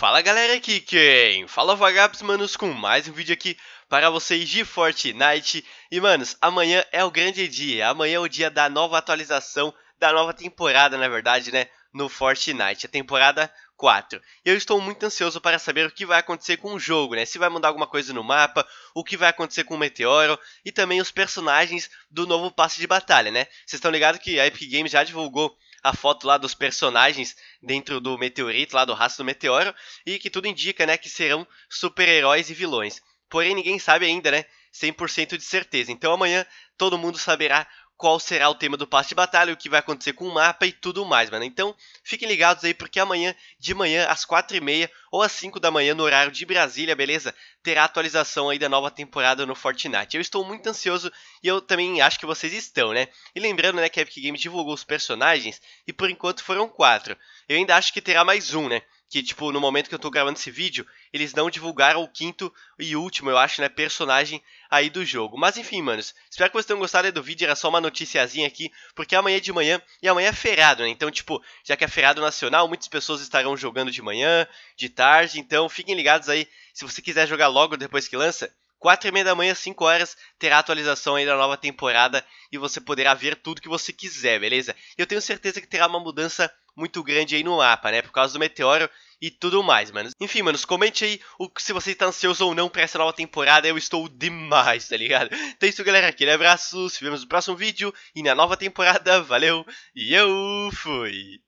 Fala galera aqui quem? Fala Vagaps manos com mais um vídeo aqui para vocês de Fortnite E manos, amanhã é o grande dia, amanhã é o dia da nova atualização, da nova temporada na verdade né no Fortnite, a temporada 4. eu estou muito ansioso para saber o que vai acontecer com o jogo, né? Se vai mudar alguma coisa no mapa, o que vai acontecer com o meteoro e também os personagens do novo passe de batalha, né? Vocês estão ligados que a Epic Games já divulgou a foto lá dos personagens dentro do meteorito, lá do rastro do meteoro, e que tudo indica, né, que serão super-heróis e vilões. Porém, ninguém sabe ainda, né? 100% de certeza. Então amanhã todo mundo saberá qual será o tema do passe de batalha, o que vai acontecer com o mapa e tudo mais, mano. Então, fiquem ligados aí, porque amanhã, de manhã, às 4h30 ou às 5 da manhã, no horário de Brasília, beleza? Terá atualização aí da nova temporada no Fortnite. Eu estou muito ansioso e eu também acho que vocês estão, né? E lembrando, né, que a Epic Games divulgou os personagens e por enquanto foram quatro. Eu ainda acho que terá mais um, né? que, tipo, no momento que eu tô gravando esse vídeo, eles não divulgaram o quinto e último, eu acho, né, personagem aí do jogo. Mas enfim, manos, espero que vocês tenham gostado do vídeo, era só uma noticiazinha aqui, porque amanhã é de manhã e amanhã é feriado, né? Então, tipo, já que é feriado nacional, muitas pessoas estarão jogando de manhã, de tarde, então fiquem ligados aí, se você quiser jogar logo depois que lança, 4 e meia da manhã, 5 horas, terá atualização aí da nova temporada e você poderá ver tudo que você quiser, beleza? Eu tenho certeza que terá uma mudança muito grande aí no mapa, né? Por causa do meteoro e tudo mais, mano. Enfim, manos, comente aí o, se você tá ansioso ou não pra essa nova temporada. Eu estou demais, tá ligado? Então é isso, galera. Aquele abraço. Se vemos no próximo vídeo e na nova temporada. Valeu e eu fui!